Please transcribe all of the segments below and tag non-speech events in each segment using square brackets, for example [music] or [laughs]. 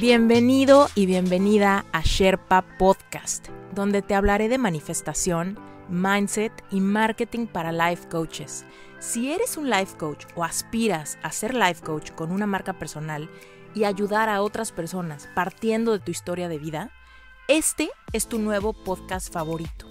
Bienvenido y bienvenida a Sherpa Podcast, donde te hablaré de manifestación, mindset y marketing para life coaches. Si eres un life coach o aspiras a ser life coach con una marca personal y ayudar a otras personas partiendo de tu historia de vida, este es tu nuevo podcast favorito.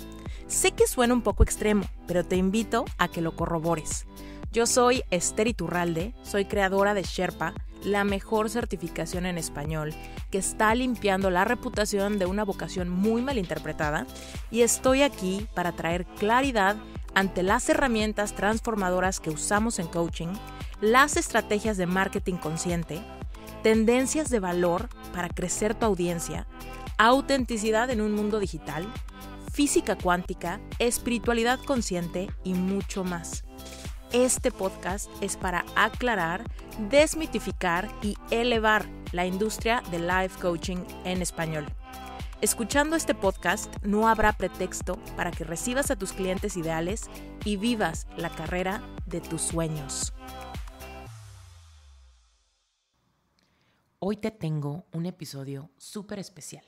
Sé que suena un poco extremo, pero te invito a que lo corrobores. Yo soy Esther Iturralde, soy creadora de Sherpa la mejor certificación en español, que está limpiando la reputación de una vocación muy malinterpretada y estoy aquí para traer claridad ante las herramientas transformadoras que usamos en coaching, las estrategias de marketing consciente, tendencias de valor para crecer tu audiencia, autenticidad en un mundo digital, física cuántica, espiritualidad consciente y mucho más. Este podcast es para aclarar desmitificar y elevar la industria de life coaching en español. Escuchando este podcast no habrá pretexto para que recibas a tus clientes ideales y vivas la carrera de tus sueños. Hoy te tengo un episodio súper especial.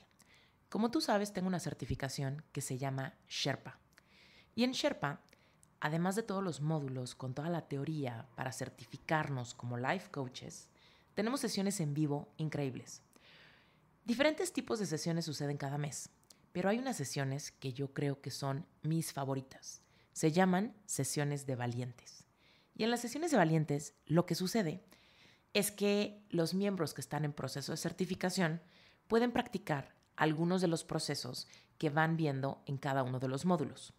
Como tú sabes, tengo una certificación que se llama Sherpa. Y en Sherpa Además de todos los módulos con toda la teoría para certificarnos como life coaches, tenemos sesiones en vivo increíbles. Diferentes tipos de sesiones suceden cada mes, pero hay unas sesiones que yo creo que son mis favoritas. Se llaman sesiones de valientes. Y en las sesiones de valientes lo que sucede es que los miembros que están en proceso de certificación pueden practicar algunos de los procesos que van viendo en cada uno de los módulos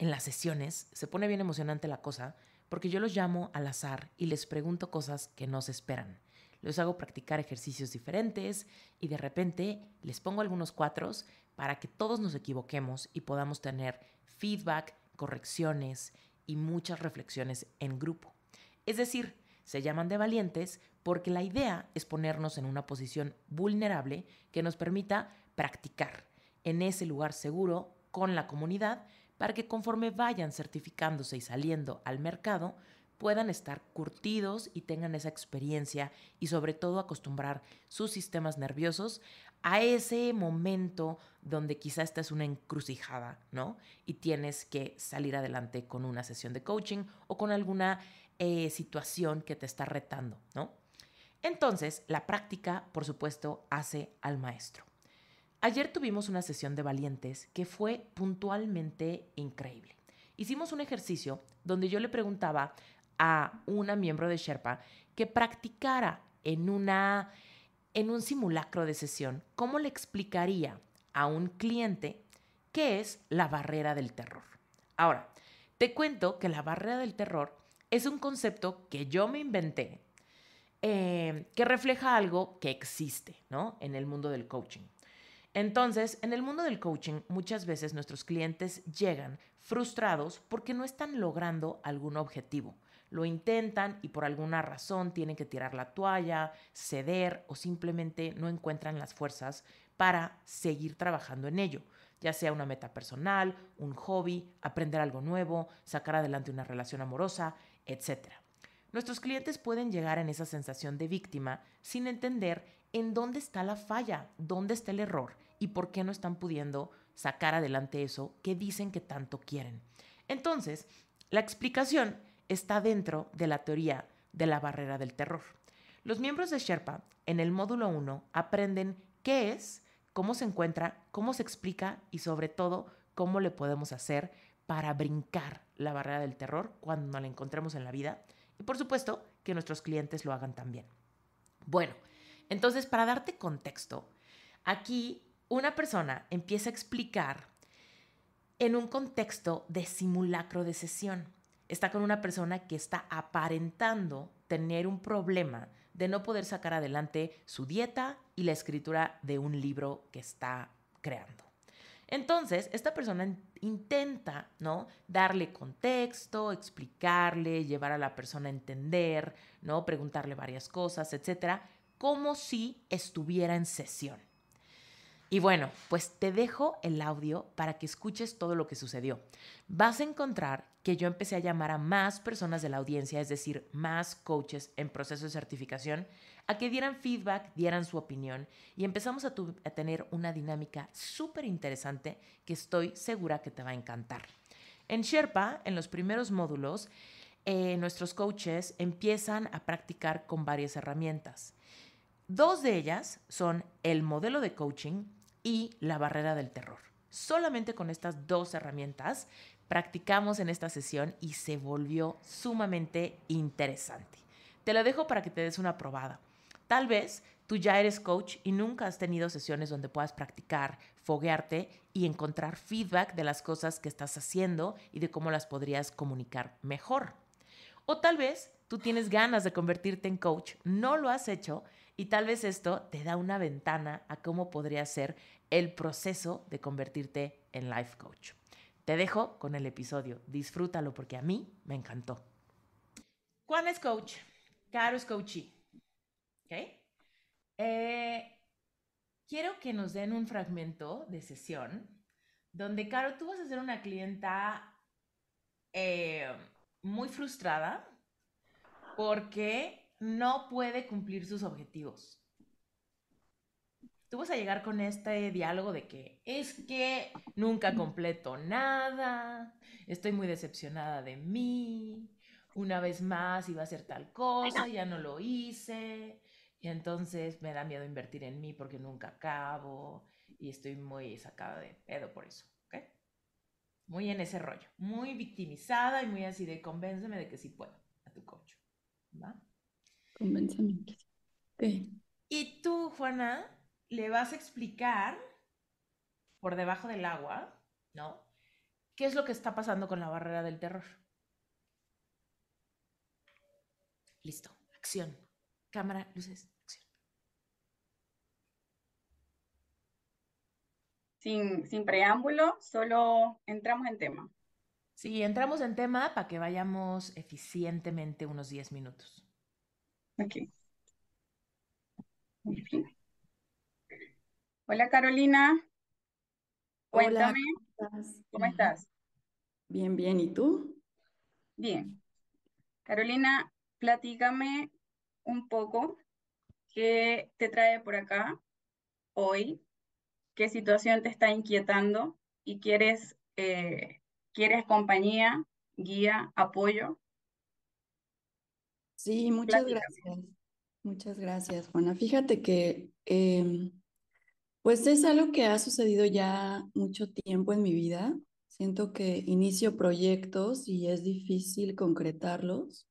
en las sesiones se pone bien emocionante la cosa porque yo los llamo al azar y les pregunto cosas que no se esperan. Les hago practicar ejercicios diferentes y de repente les pongo algunos cuatros para que todos nos equivoquemos y podamos tener feedback, correcciones y muchas reflexiones en grupo. Es decir, se llaman de valientes porque la idea es ponernos en una posición vulnerable que nos permita practicar en ese lugar seguro con la comunidad para que conforme vayan certificándose y saliendo al mercado, puedan estar curtidos y tengan esa experiencia y sobre todo acostumbrar sus sistemas nerviosos a ese momento donde quizás esta es una encrucijada, ¿no? Y tienes que salir adelante con una sesión de coaching o con alguna eh, situación que te está retando, ¿no? Entonces, la práctica, por supuesto, hace al maestro. Ayer tuvimos una sesión de valientes que fue puntualmente increíble. Hicimos un ejercicio donde yo le preguntaba a una miembro de Sherpa que practicara en, una, en un simulacro de sesión cómo le explicaría a un cliente qué es la barrera del terror. Ahora, te cuento que la barrera del terror es un concepto que yo me inventé, eh, que refleja algo que existe ¿no? en el mundo del coaching. Entonces, en el mundo del coaching, muchas veces nuestros clientes llegan frustrados porque no están logrando algún objetivo. Lo intentan y por alguna razón tienen que tirar la toalla, ceder o simplemente no encuentran las fuerzas para seguir trabajando en ello, ya sea una meta personal, un hobby, aprender algo nuevo, sacar adelante una relación amorosa, etc. Nuestros clientes pueden llegar en esa sensación de víctima sin entender en dónde está la falla, dónde está el error y por qué no están pudiendo sacar adelante eso que dicen que tanto quieren. Entonces, la explicación está dentro de la teoría de la barrera del terror. Los miembros de Sherpa en el módulo 1 aprenden qué es, cómo se encuentra, cómo se explica y sobre todo cómo le podemos hacer para brincar la barrera del terror cuando no la encontremos en la vida y por supuesto que nuestros clientes lo hagan también. Bueno, entonces, para darte contexto, aquí una persona empieza a explicar en un contexto de simulacro de sesión. Está con una persona que está aparentando tener un problema de no poder sacar adelante su dieta y la escritura de un libro que está creando. Entonces, esta persona intenta, ¿no? Darle contexto, explicarle, llevar a la persona a entender, ¿no? Preguntarle varias cosas, etcétera, como si estuviera en sesión. Y bueno, pues te dejo el audio para que escuches todo lo que sucedió. Vas a encontrar que yo empecé a llamar a más personas de la audiencia, es decir, más coaches en proceso de certificación, a que dieran feedback, dieran su opinión y empezamos a, tener una dinámica súper interesante que estoy segura que te va a encantar. En Sherpa, en los primeros módulos, eh, nuestros coaches empiezan a practicar con varias herramientas. Dos de ellas son el modelo de coaching y la barrera del terror. Solamente con estas dos herramientas practicamos en esta sesión y se volvió sumamente interesante. Te la dejo para que te des una probada. Tal vez tú ya eres coach y nunca has tenido sesiones donde puedas practicar, foguearte y encontrar feedback de las cosas que estás haciendo y de cómo las podrías comunicar mejor. O tal vez tú tienes ganas de convertirte en coach, no lo has hecho, y tal vez esto te da una ventana a cómo podría ser el proceso de convertirte en life coach. Te dejo con el episodio. Disfrútalo porque a mí me encantó. ¿Cuál es coach, Caro es coachy ¿Ok? Eh, quiero que nos den un fragmento de sesión donde, Caro, tú vas a ser una clienta eh, muy frustrada porque no puede cumplir sus objetivos. Tú vas a llegar con este diálogo de que es que nunca completo nada, estoy muy decepcionada de mí, una vez más iba a hacer tal cosa, ya no lo hice, y entonces me da miedo invertir en mí porque nunca acabo y estoy muy sacada de pedo por eso, ¿ok? Muy en ese rollo, muy victimizada y muy así de convénceme de que sí puedo a tu coche ¿va? pensamientos. Y tú, Juana, le vas a explicar por debajo del agua, ¿no? ¿Qué es lo que está pasando con la barrera del terror? Listo, acción. Cámara, luces, acción. Sin, sin preámbulo, solo entramos en tema. Sí, entramos en tema para que vayamos eficientemente unos 10 minutos. Aquí. Hola Carolina. Cuéntame. ¿cómo, estás? Bien, bien. ¿Y tú? Bien. Carolina, platícame un poco qué te trae por acá hoy, qué situación te está inquietando y quieres, eh, quieres compañía, guía, apoyo Sí, muchas gracias. Muchas gracias, Juana. Fíjate que em, pues es algo que ha sucedido ya mucho tiempo en mi vida. Siento que inicio proyectos y es difícil concretarlos.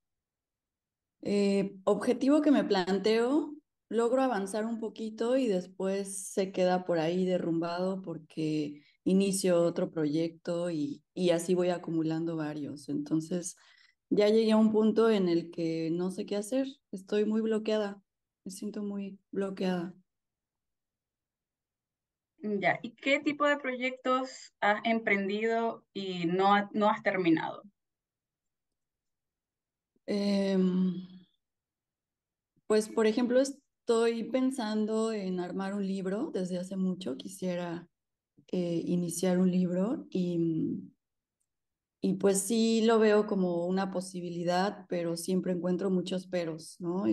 Eh, objetivo que me planteo, logro avanzar un poquito y después se queda por ahí derrumbado porque inicio otro proyecto y, y así voy acumulando varios. Entonces, ya llegué a un punto en el que no sé qué hacer, estoy muy bloqueada, me siento muy bloqueada. Ya, ¿y qué tipo de proyectos has emprendido y no, no has terminado? Em, pues, por ejemplo, estoy pensando en armar un libro desde hace mucho, quisiera eh, iniciar un libro y y pues sí lo veo como una posibilidad, pero siempre encuentro muchos peros, ¿no?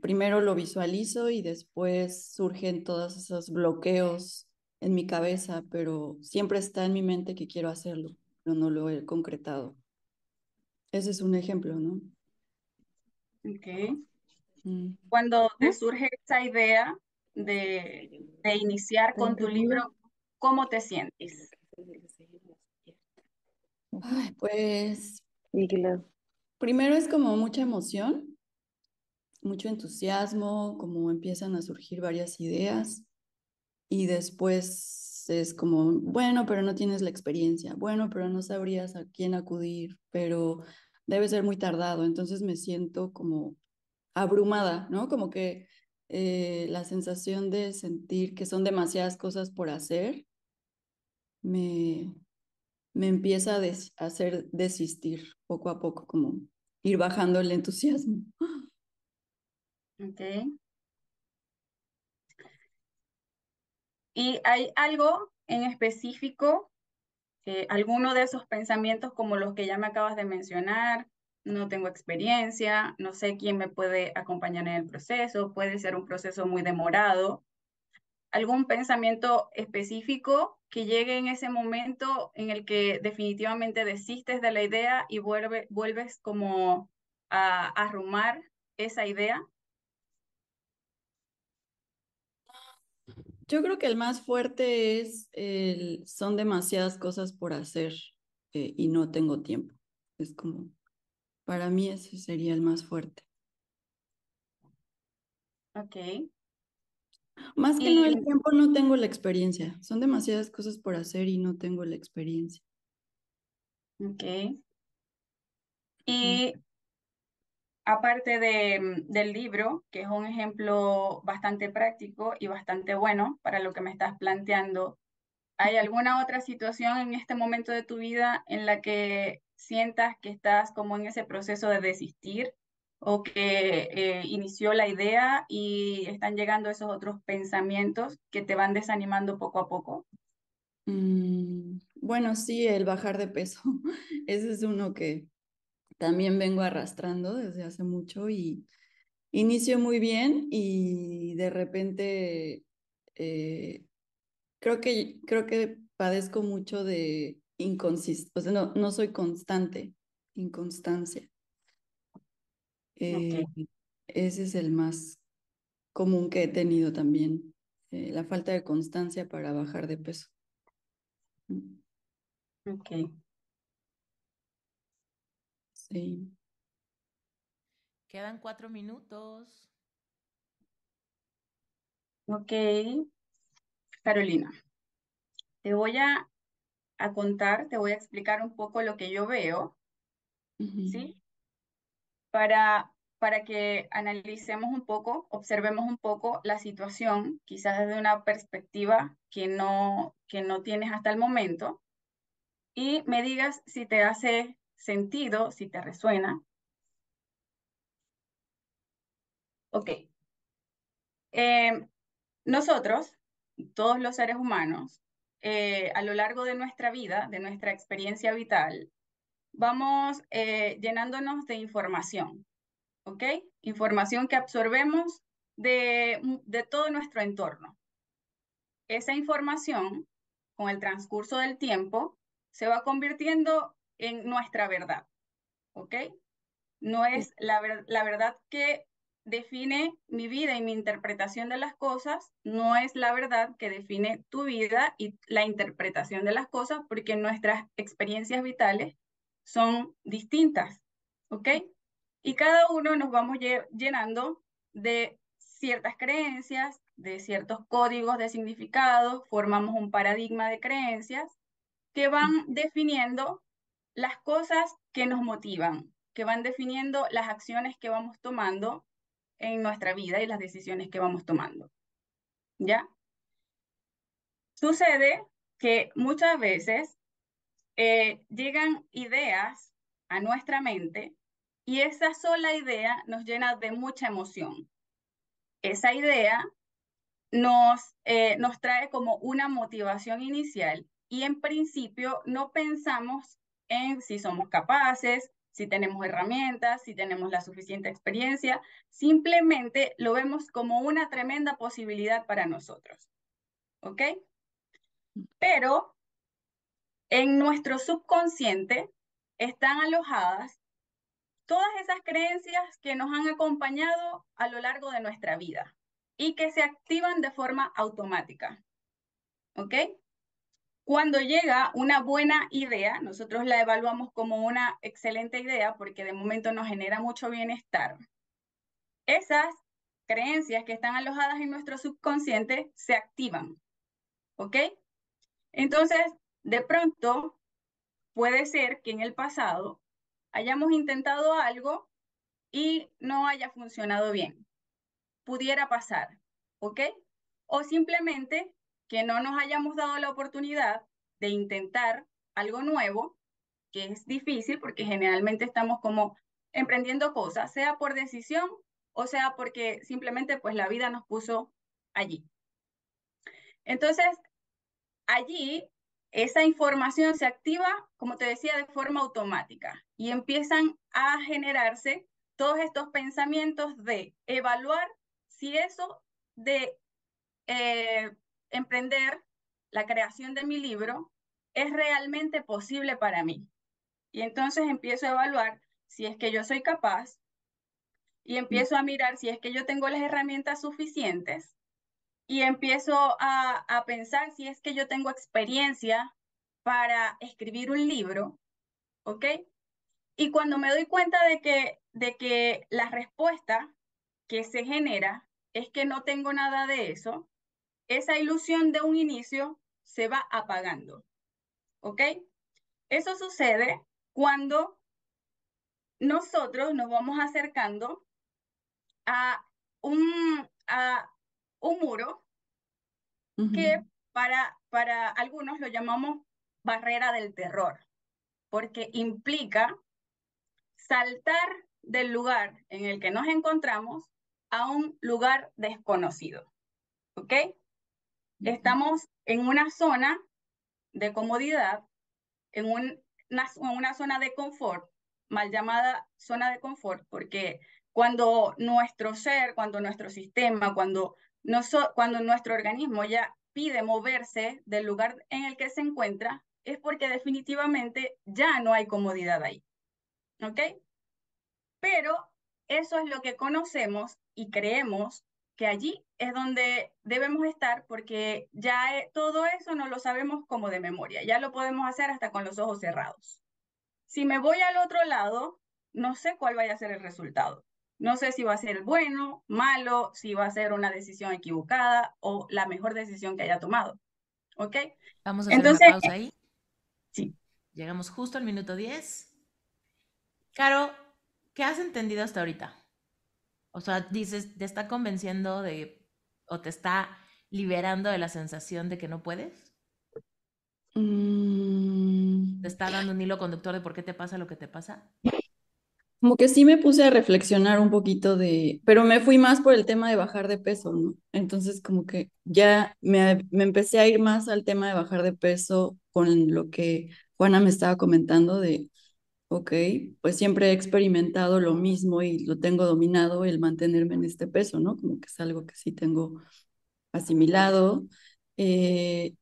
primero lo visualizo y después surgen todos esos bloqueos en mi cabeza, pero siempre está en mi mente que quiero hacerlo, pero no lo he concretado. Ese es un ejemplo, ¿no? Ok. Mm. Cuando te surge esa idea de, de iniciar con tu libro, ¿cómo te sientes? pues primero es como mucha emoción, mucho entusiasmo, como empiezan a surgir varias ideas y después es como, bueno, pero no tienes la experiencia, bueno, pero no sabrías a quién acudir, pero debe ser muy tardado, entonces me siento como abrumada, ¿no? Como que eh, la sensación de sentir que son demasiadas cosas por hacer me, me empieza a hacer desistir poco a poco, como ir bajando el entusiasmo. [gasps] Ok. ¿Y hay algo en específico, eh, alguno de esos pensamientos como los que ya me acabas de mencionar? No tengo experiencia, no sé quién me puede acompañar en el proceso, puede ser un proceso muy demorado, algún pensamiento específico que llegue en ese momento en el que definitivamente desistes de la idea y vuelves como a arrumar esa idea? Yo creo que el más fuerte es el son demasiadas cosas por hacer eh, y no tengo tiempo. Es como, para mí ese sería el más fuerte. Ok. Más que no el tiempo, no tengo la experiencia. Son demasiadas cosas por hacer y no tengo la experiencia. Ok. Y aparte de, mm, del libro, que es un ejemplo bastante práctico y bastante bueno para lo que me estás planteando, ¿hay alguna otra situación en este momento de tu vida en la que sientas que estás como en ese proceso de desistir o que eh, inició la idea y están llegando esos otros pensamientos que te van desanimando poco a poco? Mm, bueno, sí, el bajar de peso. [laughs] Ese es uno que también vengo arrastrando desde hace mucho y inicio muy bien y de repente eh, creo, que, creo que padezco mucho de inconsistencia, o sea, no, no soy constante, inconstancia. Eh, ese es el más común que he tenido también, eh, la falta de constancia para bajar de peso. Mm. Ok. Sí. Quedan cuatro minutos. Ok. Carolina, te voy a, contar, te voy a explicar un poco lo que yo veo, ¿sí? para, que analicemos un poco, observemos un poco la situación, quizás desde una perspectiva que no, que no tienes hasta el momento, y me digas si te hace sentido, si te resuena. Ok. Eh, nosotros, todos los seres humanos, eh, a lo largo de nuestra vida, de nuestra experiencia vital, vamos eh, llenándonos de información, ¿ok? Información que absorbemos mm, de, todo nuestro entorno. Esa información, con el transcurso del tiempo, se va convirtiendo en nuestra verdad, ¿ok? No es la verdad que define mi vida y mi interpretación de las cosas, no es la verdad que define tu vida y la interpretación de las cosas, porque nuestras experiencias vitales son distintas, ¿ok? Y cada uno nos vamos llenando de ciertas creencias, de ciertos códigos de significado, formamos un paradigma de creencias que van definiendo las cosas que nos motivan, que van definiendo las acciones que vamos tomando en nuestra vida y las decisiones que vamos tomando. ¿Ya? Sucede que muchas veces eh, llegan ideas a nuestra mente y esa sola idea nos llena de mucha emoción. Esa idea nos, eh, nos trae como una motivación inicial y en principio no pensamos en si somos capaces, si tenemos herramientas, si tenemos la suficiente experiencia, simplemente lo vemos como una tremenda posibilidad para nosotros. ¿Ok? Pero en nuestro subconsciente están alojadas todas esas creencias que nos han acompañado a lo largo de nuestra vida y que se activan de forma automática. ¿Ok? Cuando llega una buena idea, nosotros la evaluamos como una excelente idea porque de momento nos genera mucho bienestar. Esas creencias que están alojadas en nuestro subconsciente se activan. ¿Ok? Entonces, de pronto, puede ser que en el pasado hayamos intentado algo y no haya funcionado bien. Pudiera pasar, ¿ok? O simplemente que no nos hayamos dado la oportunidad de intentar algo nuevo, que es difícil porque generalmente estamos como emprendiendo cosas, sea por decisión o sea porque simplemente pues la vida nos puso allí. Entonces, allí esa información se activa, como te decía, de forma automática y empiezan a generarse todos estos pensamientos de evaluar si eso de eh, emprender la creación de mi libro es realmente posible para mí. Y entonces empiezo a evaluar si es que yo soy capaz y mm. empiezo a mirar si es que yo tengo las herramientas suficientes y empiezo a, a pensar si es que yo tengo experiencia para escribir un libro, ¿ok? Y cuando me doy cuenta de que, de que la respuesta que se genera es que no tengo nada de eso, esa ilusión de un inicio se va apagando. ¿Ok? Eso sucede cuando nosotros nos vamos acercando a, un, a, un muro que para, para algunos lo llamamos barrera del terror, porque implica saltar del lugar en el que nos encontramos a un lugar desconocido. ¿Ok? Estamos en una zona de comodidad, en un, una, zona de confort, mal llamada zona de confort, porque cuando nuestro ser, cuando nuestro sistema, cuando cuando nuestro organismo ya pide moverse del lugar en el que se encuentra, es porque definitivamente ya no hay comodidad ahí. ¿Ok? Pero eso es lo que conocemos y creemos que allí es donde debemos estar porque ya eh, todo eso no lo sabemos como de memoria, ya lo podemos hacer hasta con los ojos cerrados. Si me voy al otro lado, no sé cuál vaya a ser el resultado. No sé si va a ser bueno, malo, si va a ser una decisión equivocada o la mejor decisión que haya tomado. ¿Ok? Vamos a hacer Entonces, una pausa ahí. Sí. Llegamos justo al minuto 10. Caro, ¿qué has entendido hasta ahorita? O sea, dices, ¿te está convenciendo de o te está liberando de la sensación de que no puedes? Mm. ¿Te está dando un hilo conductor de por qué te pasa lo que te pasa? Como que sí me puse a reflexionar un poquito de, pero me fui más por el tema de bajar de peso, ¿no? Entonces como que ya me, empecé a ir más al tema de bajar de peso con lo que Juana me estaba comentando de, ok, pues siempre he experimentado lo mismo y lo tengo dominado el mantenerme en este peso, ¿no? Como que es algo que sí tengo asimilado. Eh,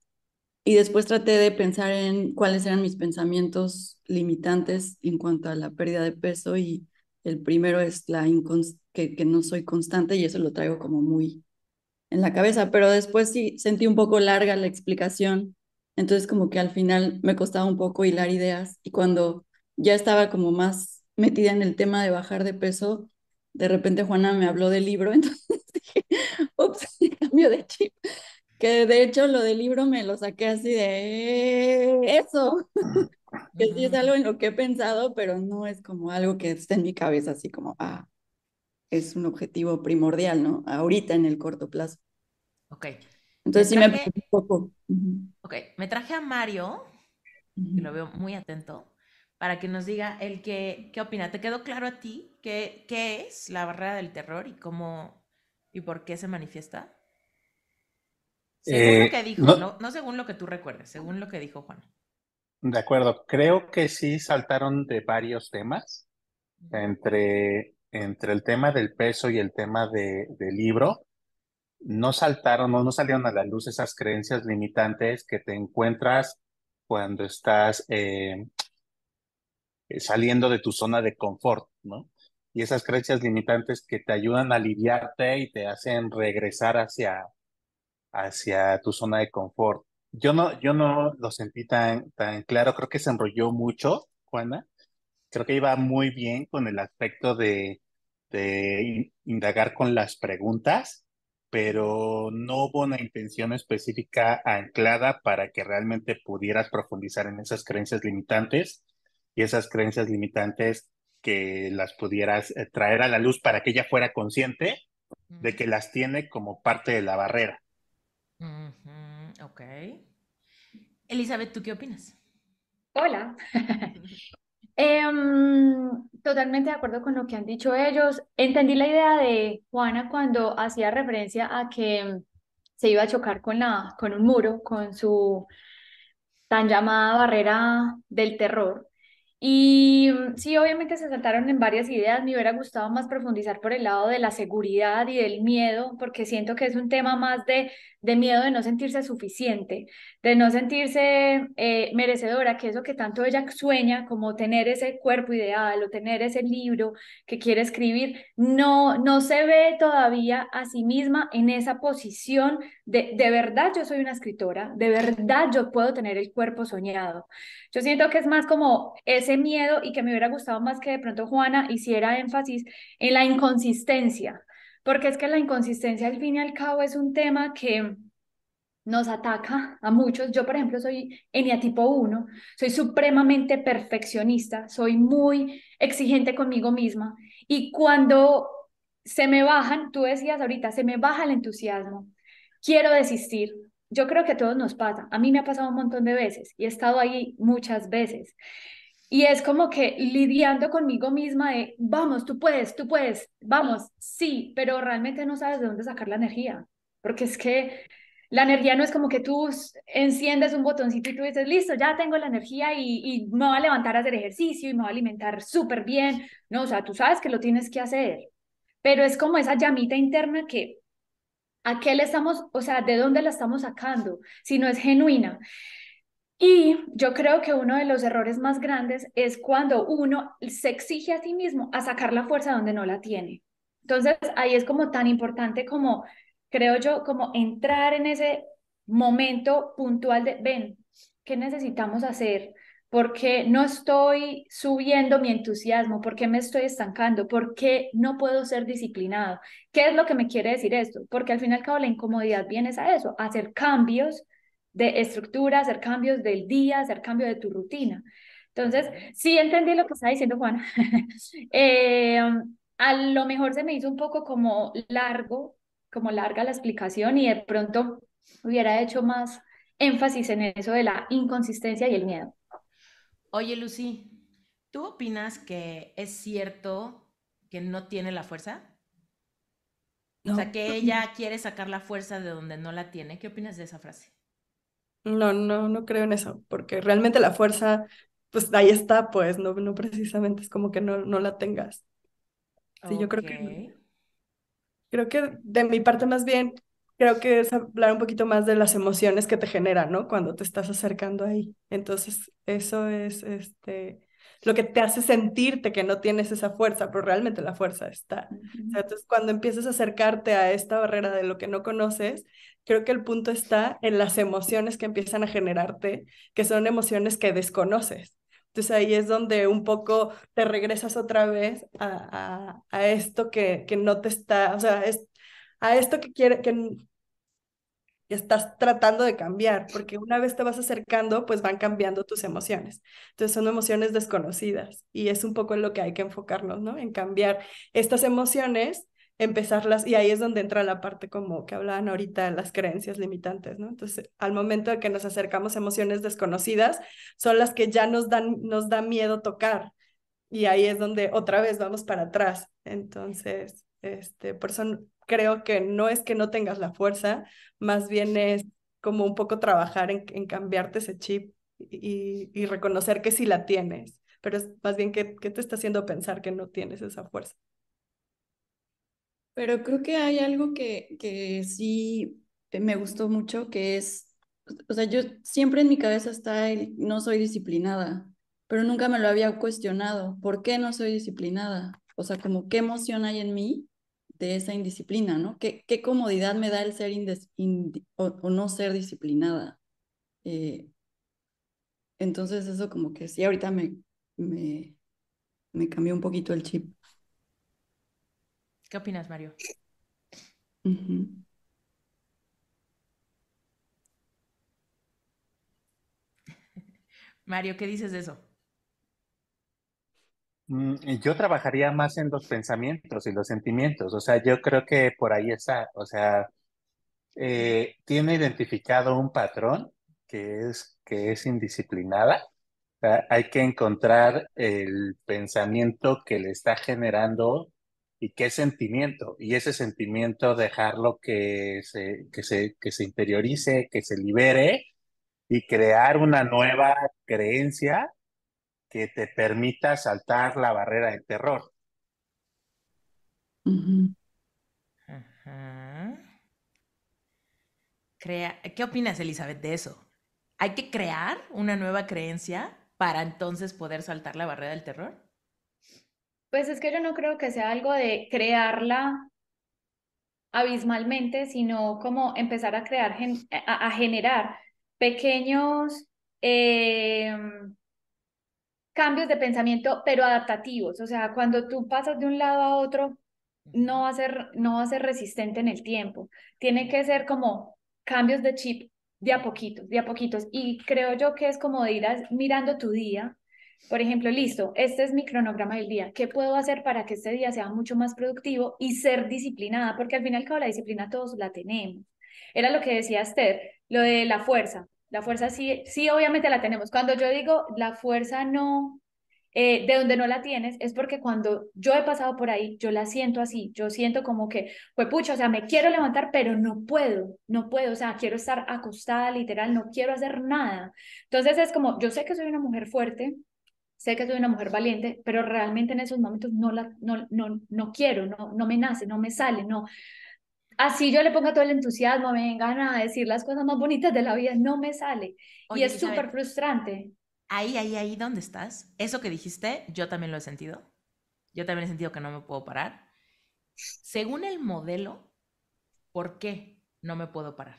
y después traté de pensar en cuáles eran mis pensamientos limitantes en cuanto a la pérdida de peso y el primero es la que, que no soy constante y eso lo traigo como muy en la cabeza, pero después sí sentí un poco larga la explicación, entonces como que al final me costaba un poco hilar ideas y cuando ya estaba como más metida en el tema de bajar de peso, de repente Juana me habló del libro, [laughs] entonces dije, ups, [laughs] cambio de chip. Que de hecho lo del libro me lo saqué así de eh, eso. [laughs] que sí es algo en lo que he pensado, pero no es como algo que esté en mi cabeza, así como, ah, es un objetivo primordial, ¿no? Ahorita en el corto plazo. Ok. Entonces sí me poco. Ok, me traje a Mario, que lo veo muy atento, para que nos diga el que, qué opina. ¿Te quedó claro a ti qué, qué es la barrera del terror y cómo y por qué se manifiesta? Según eh, lo que dijo, no, según lo que tú recuerdes, según lo que dijo Juan. De acuerdo, creo que sí saltaron de varios temas, entre, entre el tema del peso y el tema del libro. No saltaron, no, no salieron a la luz esas creencias limitantes que te encuentras cuando estás eh, eh, saliendo de tu zona de confort, ¿no? Y esas creencias limitantes que te ayudan a aliviarte y te hacen regresar hacia, hacia tu zona de confort. Yo no, yo no lo sentí tan, claro, creo que se enrolló mucho, Juana. Creo que iba muy bien con el aspecto de, de indagar con las preguntas, pero no hubo una intención específica anclada para que realmente pudieras profundizar en esas creencias limitantes y esas creencias limitantes que las pudieras eh, traer a la luz para que ella fuera consciente de que las tiene como parte de la barrera ok. Elizabeth, ¿tú qué opinas? Hola. [laughs] Em, totalmente de acuerdo con lo que han dicho ellos. Entendí la idea de Juana cuando hacía referencia a que em, se iba a chocar con, con un muro, con su tan llamada barrera del terror. Y em, sí, obviamente se saltaron en varias ideas. Me hubiera gustado más profundizar por el lado de la seguridad y del miedo, porque siento que es un tema más de de miedo de no sentirse suficiente, de no sentirse eh, merecedora, que eso que tanto ella sueña, como tener ese cuerpo ideal o tener ese libro que quiere escribir, no, no se ve todavía a sí misma en esa posición de de verdad yo soy una escritora, de verdad yo puedo tener el cuerpo soñado. Yo siento que es más como ese miedo y que me hubiera gustado más que de pronto Juana hiciera énfasis en la inconsistencia porque es que la inconsistencia al fin y al cabo es un tema que nos ataca a muchos. Yo, por ejemplo, soy enia tipo 1, soy supremamente perfeccionista, soy muy exigente conmigo misma y cuando se me bajan, tú decías ahorita, se me baja el entusiasmo, quiero desistir. Yo creo que a todos nos pasa, a mí me ha pasado un montón de veces y he estado ahí muchas veces. Y es como que lidiando conmigo misma de, vamos, tú puedes, tú puedes, vamos, sí, pero realmente no sabes de dónde sacar la energía, porque es que la energía no es como que tú enciendes un botoncito y tú dices, listo, ya tengo la energía y, y me va a levantar a hacer ejercicio y me va a alimentar súper bien. No, o sea, tú sabes que lo tienes que hacer, pero es como esa llamita interna que, ¿a qué le estamos, o sea, de dónde la estamos sacando? Si no es genuina. Y yo creo que uno de los errores más grandes es cuando uno se exige a sí mismo a sacar la fuerza donde no la tiene. Entonces ahí es como tan importante como, creo yo, como entrar en ese momento puntual de, ven, ¿qué necesitamos hacer? ¿Por qué no estoy subiendo mi entusiasmo? ¿Por qué me estoy estancando? ¿Por qué no puedo ser disciplinado? ¿Qué es lo que me quiere decir esto? Porque al fin y al cabo la incomodidad viene a eso, a hacer cambios de estructura, hacer cambios del día, hacer cambio de tu rutina. Entonces, sí entendí lo que está diciendo Juana. [laughs] Eh, a lo mejor se me hizo un poco como largo, como larga la explicación y de pronto hubiera hecho más énfasis en eso de la inconsistencia y el miedo. Oye, Lucy, ¿tú opinas que es cierto que no tiene la fuerza? O sea, que ella quiere sacar la fuerza de donde no la tiene. ¿Qué opinas de esa frase? No, no, no creo en eso, porque realmente la fuerza, pues ahí está, pues, no, no precisamente es como que no, no la tengas. Sí, yo creo que creo que de mi parte más bien, creo que es hablar un poquito más de las emociones que te generan, ¿no? Cuando te estás acercando ahí. Entonces, eso es este lo que te hace sentirte que no tienes esa fuerza, pero realmente la fuerza está. entonces, cuando empiezas a acercarte a esta barrera de lo que no conoces, creo que el punto está en las emociones que empiezan a generarte, que son emociones que desconoces. Entonces ahí es donde un poco te regresas otra vez a, esto que, que no te está, o sea, es, a esto que quiere, que, estás tratando de cambiar, porque una vez te vas acercando, pues van cambiando tus emociones. Entonces son emociones desconocidas y es un poco en lo que hay que enfocarnos, ¿no? En cambiar estas emociones, empezarlas y ahí es donde entra la parte como que hablaban ahorita, las creencias limitantes, ¿no? Entonces, al momento de que nos acercamos emociones desconocidas, son las que ya nos dan nos da miedo tocar y ahí es donde otra vez vamos para atrás. Entonces, este, por eso creo que no es que no tengas la fuerza, más bien es como un poco trabajar en, en cambiarte ese chip y, y, reconocer que sí la tienes, pero es más bien que, que te está haciendo pensar que no tienes esa fuerza. Pero creo que hay algo que, que sí me gustó mucho, que es, o sea, yo siempre en mi cabeza está el no soy disciplinada, pero nunca me lo había cuestionado. ¿Por qué no soy disciplinada? O sea, como qué emoción hay en mí de esa indisciplina, ¿no? ¿Qué, qué comodidad me da el ser indes, o, no ser disciplinada? Eh, entonces eso como que sí, ahorita me, me, cambió un poquito el chip. ¿Qué opinas, Mario? [laughs] Mario, ¿qué dices de eso? Mm, yo trabajaría más en los pensamientos y los sentimientos, o sea, yo creo que por ahí está, o sea, eh, tiene identificado un patrón que es, que es indisciplinada, hay que encontrar el pensamiento que le está generando y qué sentimiento, y ese sentimiento dejarlo que que que se interiorice, que se libere y crear una nueva creencia que te permita saltar la barrera del terror. ¿Qué opinas, Elizabeth, de eso? ¿Hay que crear una nueva creencia para entonces poder saltar la barrera del terror? Pues es que yo no creo que sea algo de crearla abismalmente, sino como empezar a crear, a generar pequeños em, cambios de pensamiento, pero adaptativos. O sea, cuando tú pasas de un lado a otro, no va a ser, no va a ser resistente en el tiempo. Tiene que ser como cambios de chip de a poquitos, de a poquitos. Y creo yo que es como de mirando tu día. Por ejemplo, listo, este es mi cronograma del día. ¿Qué puedo hacer para que este día sea mucho más productivo y ser disciplinada? Porque al final, cabo, la disciplina todos la tenemos. Era lo que decía Esther, lo de la fuerza. La fuerza sí, obviamente la tenemos. Cuando yo digo la fuerza no, eh, de donde no la tienes, es porque cuando yo he pasado por ahí, yo la siento así, yo siento como que, pues pucha, o sea, me quiero levantar, pero no puedo, no puedo, o sea, quiero estar acostada, literal, no quiero hacer nada. Entonces es como, yo sé que soy una mujer fuerte, sé que soy una mujer valiente, pero realmente en esos momentos no, la, no, no, no quiero, no, no me nace, no me sale, no, así yo le pongo todo el entusiasmo, me vengan a decir las cosas más bonitas de la vida, no me sale. y es súper frustrante. Ahí, ahí, ahí, ¿dónde estás? Eso que dijiste, yo también lo he sentido. Yo también he sentido que no me puedo parar. Según el modelo, ¿por qué no me puedo parar?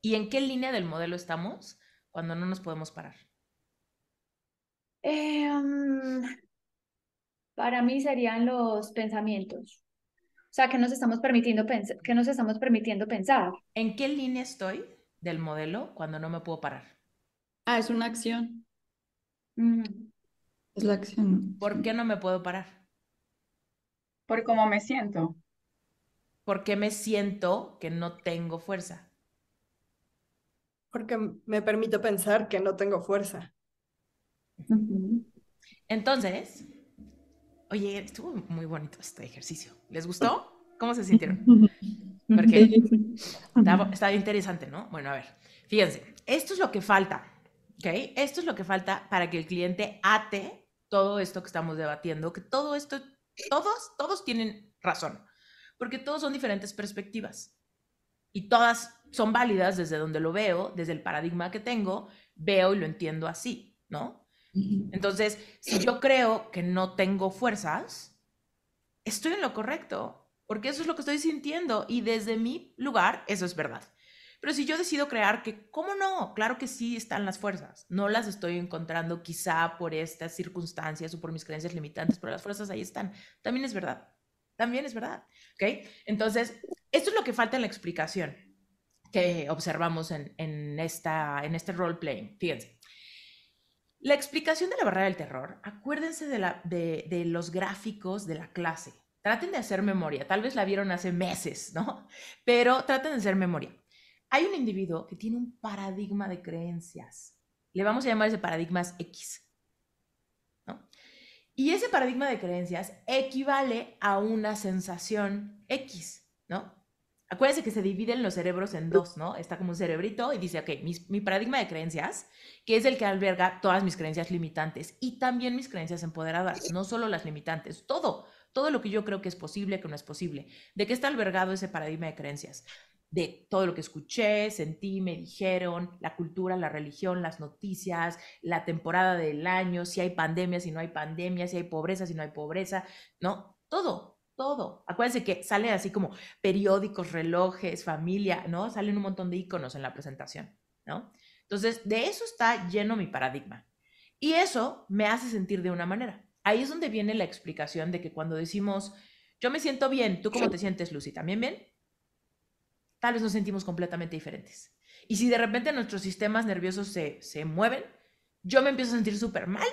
¿Y en qué línea del modelo estamos cuando no nos podemos parar? Em, para mí serían los pensamientos. O sea, ¿qué nos estamos permitiendo, estamos permitiendo pensar? ¿En qué línea estoy del modelo cuando no me puedo parar? Ah, es una acción. Es la acción. ¿Por qué no me puedo parar? Por cómo me siento. ¿Por qué me siento que no tengo fuerza? Porque me permito pensar que no tengo fuerza. Entonces, Oye, estuvo muy bonito este ejercicio. ¿Les gustó? ¿Cómo se sintieron? [laughs] Porque estaba, interesante, ¿no? Bueno, a ver, fíjense, esto es lo que falta, ¿ok? Esto es lo que falta para que el cliente ate todo esto que estamos debatiendo, que todo esto, todos, todos tienen razón, porque todos son diferentes perspectivas y todas son válidas desde donde lo veo, desde el paradigma que tengo, veo y lo entiendo así, ¿no? Entonces, si yo creo que no tengo fuerzas, estoy en lo correcto, porque eso es lo que estoy sintiendo y desde mi lugar eso es verdad. Pero si yo decido crear que, ¿cómo no? Claro que sí están las fuerzas. No las estoy encontrando quizá por estas circunstancias o por mis creencias limitantes, pero las fuerzas ahí están. También es verdad. También es verdad. ¿Ok? Entonces, esto es lo que falta en la explicación que observamos en, esta, en este role playing. Fíjense. La explicación de la barrera del terror, acuérdense de, los gráficos de la clase. Traten de hacer memoria, tal vez la vieron hace meses, [laughs] ¿no? Pero traten de hacer memoria. Hay un individuo que tiene un paradigma de creencias. Le vamos a llamar ese paradigma X. ¿no? Y ese paradigma de creencias equivale a una sensación X, ¿no? Acuérdense que se dividen los cerebros en dos, ¿no? Está como un cerebrito y dice, ok, mi, mi paradigma de creencias, que es el que alberga todas mis creencias limitantes y también mis creencias empoderadas, no solo las limitantes, todo, todo lo que yo creo que es posible, que no es posible. ¿De qué está albergado ese paradigma de creencias? de todo lo que escuché, sentí, me dijeron, la cultura, la religión, las noticias, la temporada del año, si hay pandemia, si no hay pandemia, si hay pobreza, si no hay pobreza, ¿no? Todo, todo. Acuérdense que salen así como periódicos, relojes, familia, ¿no? Salen un montón de iconos en la presentación, ¿no? Entonces, de eso está lleno mi paradigma. Y eso me hace sentir de una manera. Ahí es donde viene la explicación de que cuando decimos, yo me siento bien, ¿tú cómo te sientes, Lucy? ¿También bien? Tal vez nos sentimos completamente diferentes. Y si de repente nuestros sistemas nerviosos se, se mueven, yo me empiezo a sentir súper mal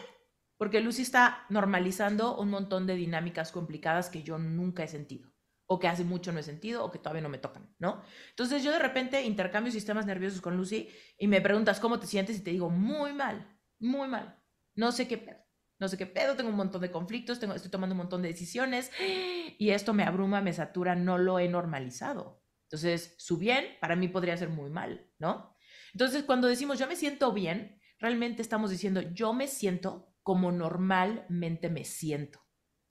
porque Lucy está normalizando un montón de dinámicas complicadas que yo nunca he sentido, o que hace mucho no he sentido, o que todavía no me tocan, ¿no? Entonces yo de repente intercambio sistemas nerviosos con Lucy y me preguntas cómo te sientes y te digo, muy mal, muy mal, no sé qué pedo, no sé qué pedo, tengo un montón de conflictos, tengo, estoy tomando un montón de decisiones y esto me abruma, me satura, no lo he normalizado. Entonces, su bien para mí podría ser muy mal, ¿no? Entonces, cuando decimos yo me siento bien, realmente estamos diciendo yo me siento como normalmente me siento.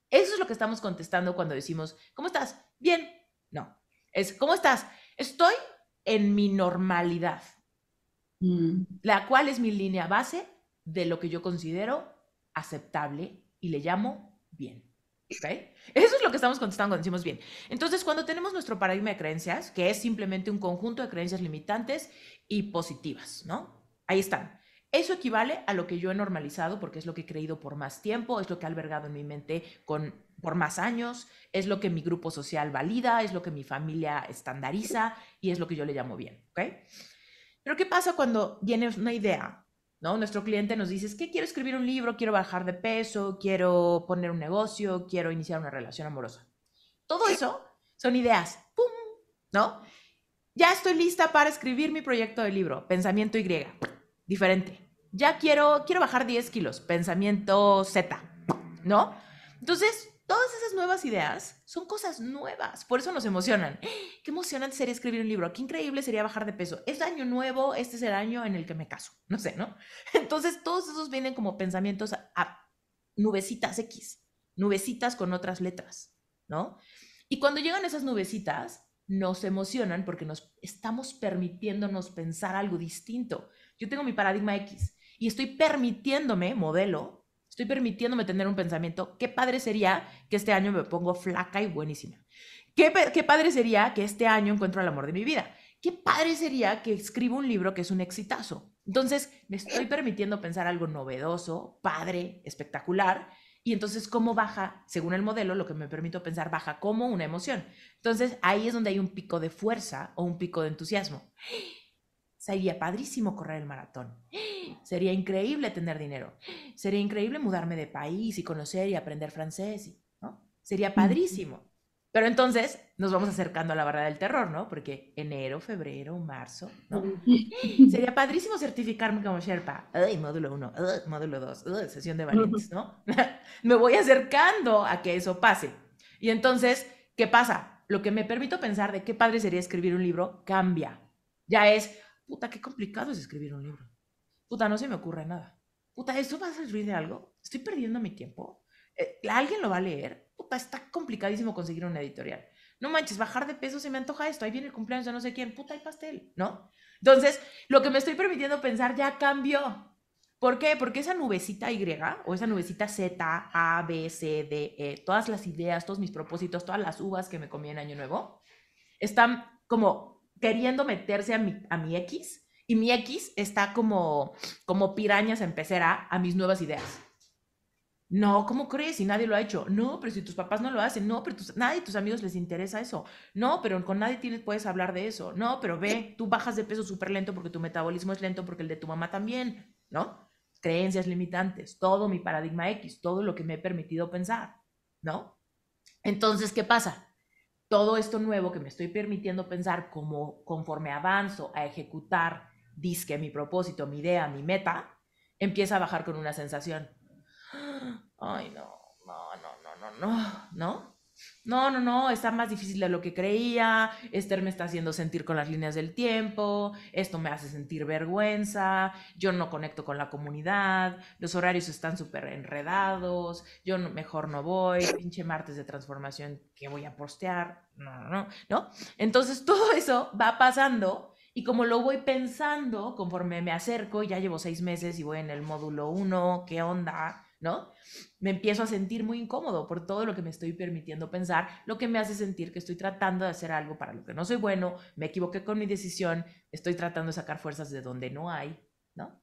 Eso es lo que estamos contestando cuando decimos, ¿cómo estás? Bien. No, es, ¿cómo estás? Estoy en mi normalidad, mm. la cual es mi línea base de lo que yo considero aceptable y le llamo bien. ¿Okay? Eso es lo que estamos contestando cuando decimos bien. Entonces, cuando tenemos nuestro paradigma de creencias, que es simplemente un conjunto de creencias limitantes y positivas, ¿no? Ahí están. Eso equivale a lo que yo he normalizado porque es lo que he creído por más tiempo, es lo que he albergado en mi mente con, por más años, es lo que mi grupo social valida, es lo que mi familia estandariza y es lo que yo le llamo bien, ¿ok? Pero ¿qué pasa cuando viene una idea? ¿No? Nuestro cliente nos dice, que quiero escribir un libro, quiero bajar de peso, quiero poner un negocio, quiero iniciar una relación amorosa. Todo eso son ideas, ¡pum! ¿No? Ya estoy lista para escribir mi proyecto de libro, Pensamiento Y diferente. Ya quiero, quiero bajar 10 kilos, pensamiento Z, ¿no? Entonces, todas esas nuevas ideas son cosas nuevas, por eso nos emocionan. ¡Ah! Qué emocionante sería escribir un libro, qué increíble sería bajar de peso. Es año nuevo, este es el año en el que me caso, no sé, ¿no? [laughs] Entonces, todos esos vienen como pensamientos a, a nubecitas X, nubecitas con otras letras, ¿no? Y cuando llegan esas nubecitas, nos emocionan porque nos estamos permitiéndonos pensar algo distinto yo tengo mi paradigma X y estoy permitiéndome, modelo, estoy permitiéndome tener un pensamiento, qué padre sería que este año me pongo flaca y buenísima. Qué, padre sería que este año encuentro el amor de mi vida. Qué padre sería que escriba un libro que es un exitazo. Entonces, me estoy permitiendo pensar algo novedoso, padre, espectacular. Y entonces, ¿cómo baja? Según el modelo, lo que me permito pensar baja como una emoción. Entonces, ahí es donde hay un pico de fuerza o un pico de entusiasmo. Sería padrísimo correr el maratón. [gasps] Sería increíble tener dinero. Sería increíble mudarme de país y conocer y aprender francés, Sería padrísimo. Pero entonces nos vamos acercando a la barra del terror, ¿no? Porque enero, febrero, marzo, ¿no? Sería padrísimo certificarme como Sherpa. módulo 1, módulo 2, sesión de valientes, ¿no? [laughs] me voy acercando a que eso pase. Y entonces, ¿qué pasa? Lo que me permito pensar de qué padre sería escribir un libro cambia. Ya es, puta, qué complicado es escribir un libro. Puta, no se me ocurre nada. Puta, ¿esto va a servir de algo? ¿Estoy perdiendo mi tiempo? Eh, ¿Alguien lo va a leer? Puta, está complicadísimo conseguir una editorial. No manches, bajar de peso se me antoja esto. Ahí viene el cumpleaños de no sé quién. Puta, hay pastel, ¿no? Entonces, lo que me estoy permitiendo pensar ya cambió. ¿Por qué? Porque esa nubecita Y o esa nubecita Z, A, B, C, D, E, todas las ideas, todos mis propósitos, todas las uvas que me comí en Año Nuevo, están como queriendo meterse a mi, a mi X y mi X está como, como pirañas en empezar a mis nuevas ideas. No, ¿cómo crees? Si nadie lo ha hecho. No, pero si tus papás no lo hacen. No, pero nadie nadie tus amigos les interesa eso. No, pero con nadie puedes hablar de eso. No, pero ve, tú bajas de peso súper lento porque tu metabolismo es lento, porque el de tu mamá también, ¿no? Creencias limitantes, todo mi paradigma X, todo lo que me he permitido pensar, ¿no? Entonces, ¿qué pasa? todo esto nuevo que me estoy permitiendo pensar como conforme avanzo a ejecutar, disque mi propósito, mi idea, mi meta, empieza a bajar con una sensación. [gasps] Ay, no, no, no, no, no, no, ¿no? no, no, no, está más difícil de lo que creía, Esther me está haciendo sentir con las líneas del tiempo, esto me hace sentir vergüenza, yo no conecto con la comunidad, los horarios están súper enredados, yo mejor no voy, pinche martes de transformación que voy a postear, no, no, no, ¿no? Entonces todo eso va pasando y como lo voy pensando conforme me acerco, ya llevo seis meses y voy en el módulo uno, ¿qué onda? ¿no? Me empiezo a sentir muy incómodo por todo lo que me estoy permitiendo pensar, lo que me hace sentir que estoy tratando de hacer algo para lo que no soy bueno, me equivoqué con mi decisión, estoy tratando de sacar fuerzas de donde no hay, ¿no?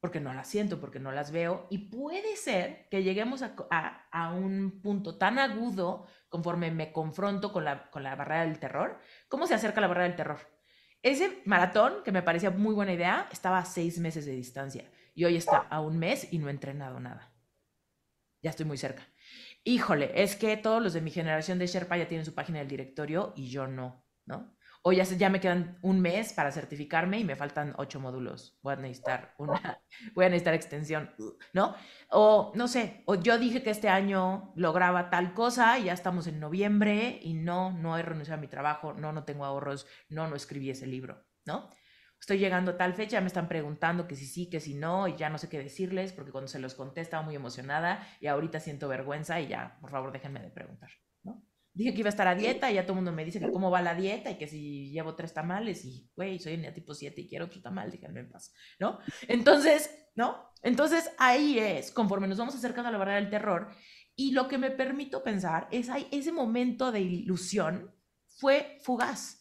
Porque no las siento, porque no las veo. Y puede ser que lleguemos a, un punto tan agudo conforme me confronto con la, con la barrera del terror. ¿Cómo se acerca la barrera del terror? Ese maratón, que me parecía muy buena idea, estaba a seis meses de distancia y hoy está a un mes y no he entrenado nada. Ya estoy muy cerca. Híjole, es que todos los de mi generación de Sherpa ya tienen su página del directorio y yo no, ¿no? O ya, ya me quedan un mes para certificarme y me faltan ocho módulos. Voy a necesitar una, [laughs] voy a necesitar extensión, ¿no? O no sé, o yo dije que este año lograba tal cosa y ya estamos en noviembre y no, no he renunciado a mi trabajo, no, no tengo ahorros, no, no escribí ese libro, ¿no? estoy llegando a tal fecha, me están preguntando que si sí, que si no, y ya no sé qué decirles, porque cuando se los conté estaba muy emocionada y ahorita siento vergüenza y ya, por favor, déjenme de preguntar, ¿no? Dije que iba a estar a dieta y ya todo el mundo me dice que cómo va la dieta y que si llevo tres tamales y, güey, soy en tipo 7 y quiero otro tamal, déjenme en paz, ¿no? Entonces, ¿no? Entonces ahí es, conforme nos vamos acercando a la verdad del terror, y lo que me permito pensar es, hay ese momento de ilusión fue fugaz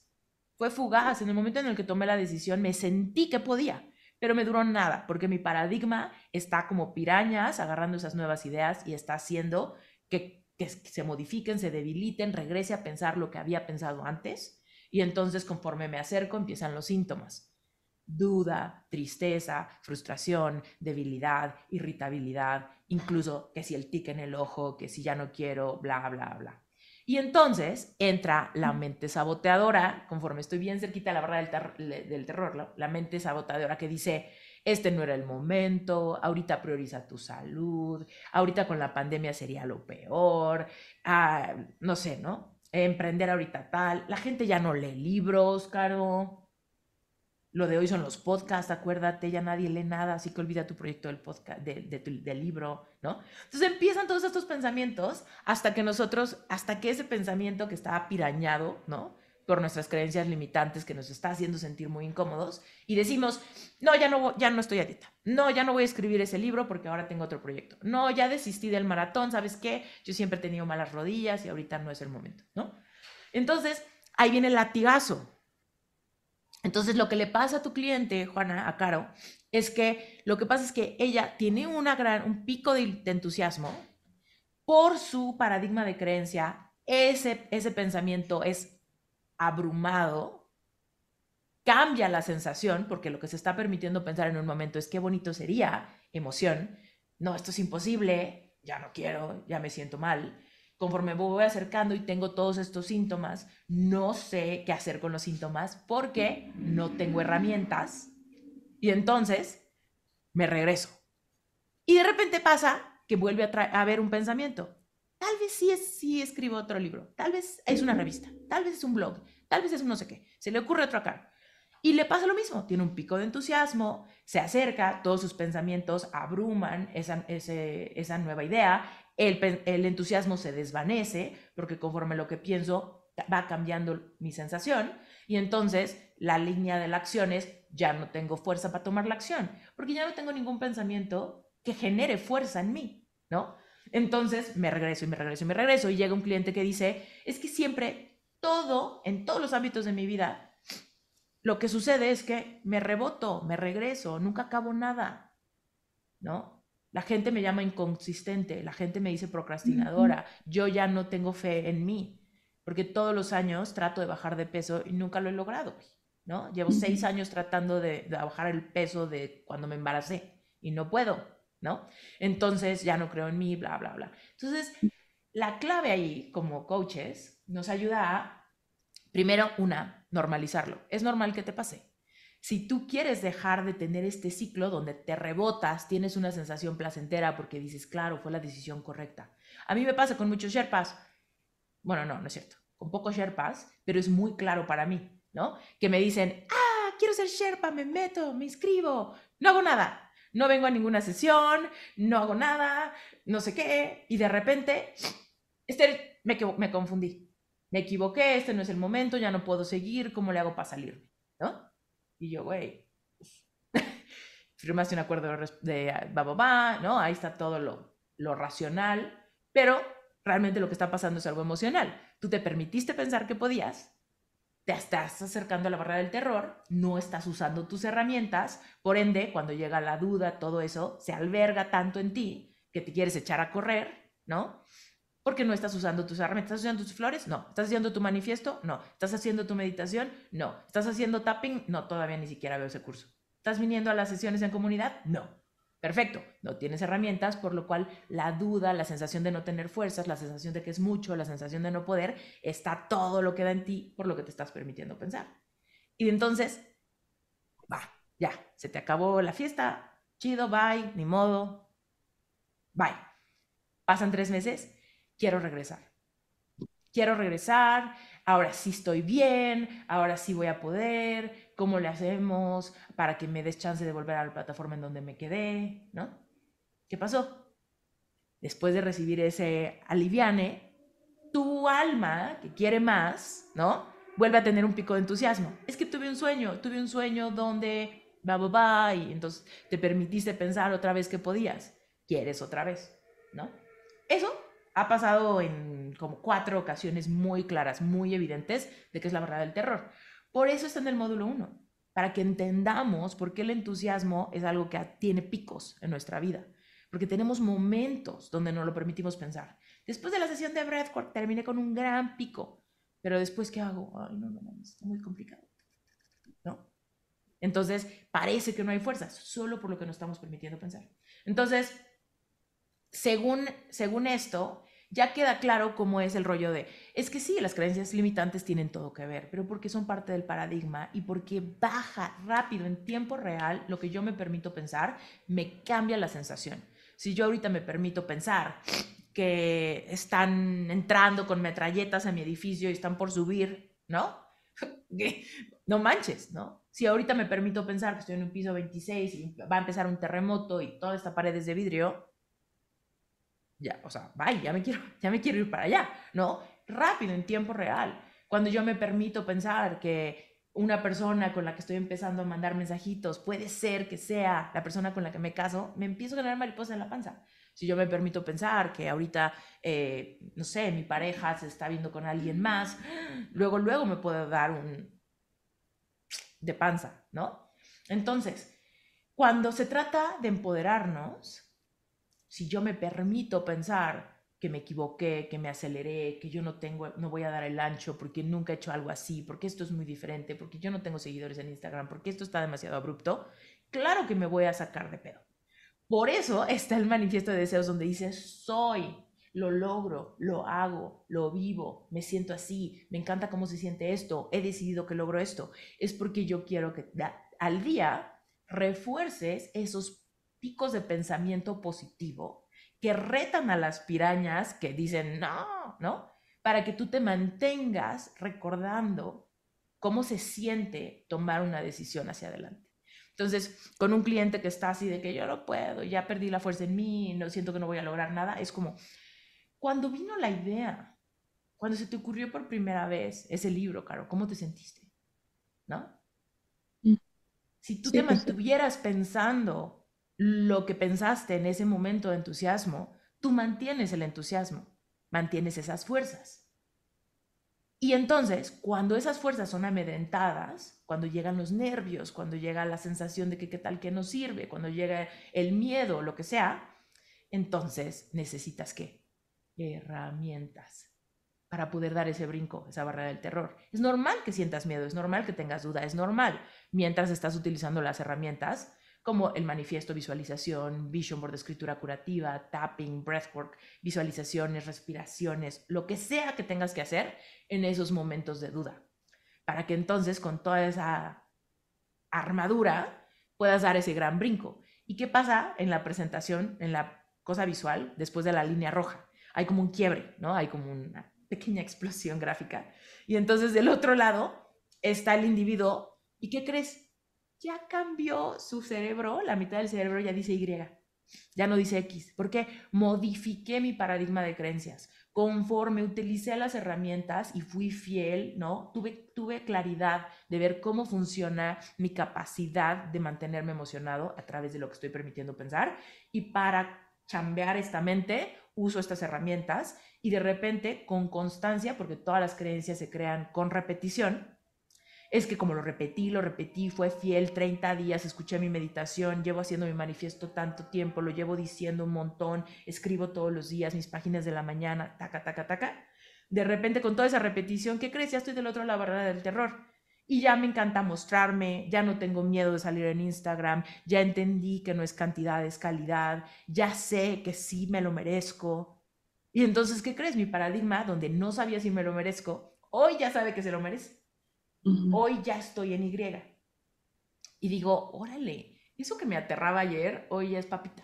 fue fugaz. En el momento en el que tomé la decisión, me sentí que podía, pero me duró nada, porque mi paradigma está como pirañas agarrando esas nuevas ideas y está haciendo que, que se modifiquen, se debiliten, regrese a pensar lo que había pensado antes. Y entonces, conforme me acerco, empiezan los síntomas duda, tristeza, frustración, debilidad, irritabilidad, incluso que si el tic en el ojo, que si ya no quiero, bla, bla, bla. Y entonces entra la mm. mente saboteadora, conforme estoy bien cerquita la barra del, terror, la mente saboteadora que dice, este no era el momento, ahorita prioriza tu salud, ahorita con la pandemia sería lo peor, ah, no sé, ¿no? Emprender ahorita tal, la gente ya no lee libros, Caro, lo de hoy son los podcasts, acuérdate, ya nadie lee nada, así que olvida tu proyecto del podcast, de, del libro, ¿no? Entonces empiezan todos estos pensamientos hasta que nosotros, hasta que ese pensamiento que está pirañado ¿no? Por nuestras creencias limitantes que nos está haciendo sentir muy incómodos y decimos, no, ya no, ya no estoy a no, ya no voy a escribir ese libro porque ahora tengo otro proyecto, no, ya desistí del maratón, ¿sabes qué? Yo siempre he tenido malas rodillas y ahorita no es el momento, ¿no? Entonces, ahí viene el latigazo, entonces, lo que le pasa a tu cliente, Juana, a Caro, es que lo que pasa es que ella tiene un pico de, entusiasmo por su paradigma de creencia. Ese, ese pensamiento es abrumado, cambia la sensación, porque lo que se está permitiendo pensar en un momento es qué bonito sería, emoción, no, esto es imposible, ya no quiero, ya me siento mal conforme me voy acercando y tengo todos estos síntomas, no sé qué hacer con los síntomas porque no tengo herramientas y entonces me regreso. Y de repente pasa que vuelve a, haber ver un pensamiento. Tal vez sí, escribo otro libro, tal vez es una revista, tal vez es un blog, tal vez es un no sé qué, se le ocurre otro acá. Y le pasa lo mismo, tiene un pico de entusiasmo, se acerca, todos sus pensamientos abruman esa nueva idea el, entusiasmo se desvanece, porque conforme lo que pienso va cambiando mi sensación, y entonces la línea de la acción es, ya no tengo fuerza para tomar la acción, porque ya no tengo ningún pensamiento que genere fuerza en mí, ¿no? Entonces me regreso y me regreso y me regreso y llega un cliente que dice, es que siempre todo, en todos los ámbitos de mi vida, lo que sucede es que me reboto, me regreso, nunca acabo nada, ¿no? La gente me llama inconsistente, la gente me dice procrastinadora, yo ya no tengo fe en mí, porque todos los años trato de bajar de peso y nunca lo he logrado, ¿no? Llevo seis años tratando de, de, bajar el peso de cuando me embaracé y no puedo, ¿no? Entonces ya no creo en mí, bla, bla, bla. Entonces, la clave ahí, como coaches, nos ayuda a, primero, una, normalizarlo. Es normal que te pase. Si tú quieres dejar de tener este ciclo donde te rebotas, tienes una sensación placentera porque dices, claro, fue la decisión correcta. A mí me pasa con muchos Sherpas, bueno, no, no es cierto, con pocos Sherpas, pero es muy claro para mí, ¿no? Que me dicen, ah, quiero ser Sherpa, me meto, me inscribo, no hago nada, no vengo a ninguna sesión, no hago nada, no sé qué, y de repente, este, me, me confundí, me equivoqué, este no es el momento, ya no puedo seguir, ¿cómo le hago para salirme? ¿No? Y yo, güey, pues, [laughs] firmaste un acuerdo de bababá, ¿no? Ahí está todo lo, lo racional, pero realmente lo que está pasando es algo emocional. Tú te permitiste pensar que podías, te estás acercando a la barrera del terror, no estás usando tus herramientas, por ende, cuando llega la duda, todo eso se alberga tanto en ti que te quieres echar a correr, ¿no? porque no estás usando tus herramientas. ¿Estás usando tus flores? No. ¿Estás haciendo tu manifiesto? No. ¿Estás haciendo tu meditación? No. ¿Estás haciendo tapping? No, todavía ni siquiera veo ese curso. ¿Estás viniendo a las sesiones en comunidad? No. Perfecto, no tienes herramientas, por lo cual la duda, la sensación de no tener fuerzas, la sensación de que es mucho, la sensación de no poder, está todo lo que da en ti por lo que te estás permitiendo pensar. Y entonces, va, ya, se te acabó la fiesta, chido, bye, ni modo, bye. Pasan tres meses quiero regresar. Quiero regresar, ahora sí estoy bien, ahora sí voy a poder, ¿cómo le hacemos para que me des chance de volver a la plataforma en donde me quedé? ¿No? ¿Qué pasó? Después de recibir ese aliviane, tu alma que quiere más, ¿no? Vuelve a tener un pico de entusiasmo. Es que tuve un sueño, tuve un sueño donde va, va, va, y entonces te permitiste pensar otra vez que podías. Quieres otra vez, ¿no? Eso ha pasado en como cuatro ocasiones muy claras, muy evidentes de que es la verdad del terror. Por eso está en el módulo 1, para que entendamos por qué el entusiasmo es algo que tiene picos en nuestra vida, porque tenemos momentos donde no lo permitimos pensar. Después de la sesión de breathwork terminé con un gran pico, pero después ¿qué hago? Ay, no, no, no, está muy complicado. ¿No? Entonces, parece que no hay fuerzas, solo por lo que no estamos permitiendo pensar. Entonces, según, según esto, ya queda claro cómo es el rollo de, es que sí, las creencias limitantes tienen todo que ver, pero porque son parte del paradigma y porque baja rápido en tiempo real lo que yo me permito pensar, me cambia la sensación. Si yo ahorita me permito pensar que están entrando con metralletas a mi edificio y están por subir, ¿no? [laughs] no manches, ¿no? Si ahorita me permito pensar que estoy en un piso 26 y va a empezar un terremoto y toda esta pared es de vidrio, ya, o sea, bye, ya me quiero, ya me quiero ir para allá, ¿no? Rápido, en tiempo real. Cuando yo me permito pensar que una persona con la que estoy empezando a mandar mensajitos, puede ser que sea la persona con la que me caso, me empiezo a ganar mariposas en la panza. Si yo me permito pensar que ahorita, eh, no sé, mi pareja se está viendo con alguien más, luego, luego me puedo dar un de panza, ¿no? Entonces, cuando se trata de empoderarnos, si yo me permito pensar que me equivoqué, que me aceleré, que yo no tengo, no voy a dar el ancho porque nunca he hecho algo así, porque esto es muy diferente, porque yo no tengo seguidores en Instagram, porque esto está demasiado abrupto, claro que me voy a sacar de pedo. Por eso está el manifiesto de deseos donde dice soy, lo logro, lo hago, lo vivo, me siento así, me encanta cómo se siente esto, he decidido que logro esto. Es porque yo quiero que al día refuerces esos picos de pensamiento positivo que retan a las pirañas que dicen no, ¿no? Para que tú te mantengas recordando cómo se siente tomar una decisión hacia adelante. Entonces, con un cliente que está así de que yo no puedo, ya perdí la fuerza en mí, no siento que no voy a lograr nada, es como cuando vino la idea, cuando se te ocurrió por primera vez ese libro, Caro, ¿cómo te sentiste? ¿No? Mm. Si tú te pues mantuvieras pensando lo que pensaste en ese momento de entusiasmo, tú mantienes el entusiasmo, mantienes esas fuerzas. Y entonces, cuando esas fuerzas son amedrentadas, cuando llegan los nervios, cuando llega la sensación de que qué tal que no sirve, cuando llega el miedo, lo que sea, entonces necesitas qué? Herramientas para poder dar ese brinco, esa barrera del terror. Es normal que sientas miedo, es normal que tengas duda, es normal. Mientras estás utilizando las herramientas, como el manifiesto, visualización, vision board, escritura curativa, tapping, breathwork, visualizaciones, respiraciones, lo que sea que tengas que hacer en esos momentos de duda, para que entonces con toda esa armadura puedas dar ese gran brinco. ¿Y qué pasa en la presentación, en la cosa visual, después de la línea roja? Hay como un quiebre, ¿no? Hay como una pequeña [laughs] explosión gráfica. Y entonces del otro lado está el individuo. ¿Y qué crees? ya cambió su cerebro, la mitad del cerebro ya dice Y, ya no dice X, porque modifiqué mi paradigma de creencias. Conforme utilicé las herramientas y fui fiel, ¿no? Tuve, tuve claridad de ver cómo funciona mi capacidad de mantenerme emocionado a través de lo que estoy permitiendo pensar y para chambear esta mente, uso estas herramientas y de repente con constancia, porque todas las creencias se crean con repetición, es que como lo repetí, lo repetí, fue fiel 30 días, escuché mi meditación, llevo haciendo mi manifiesto tanto tiempo, lo llevo diciendo un montón, escribo todos los días mis páginas de la mañana, taca, taca, taca. De repente con toda esa repetición, ¿qué crees? Ya estoy del otro lado de la barrera del terror. Y ya me encanta mostrarme, ya no tengo miedo de salir en Instagram, ya entendí que no es cantidad, es calidad, ya sé que sí me lo merezco. Y entonces, ¿qué crees? Mi paradigma, donde no sabía si me lo merezco, hoy ya sabe que se lo merece. Hoy ya estoy en Y. Y digo, órale, eso que me aterraba ayer, hoy ya es papita.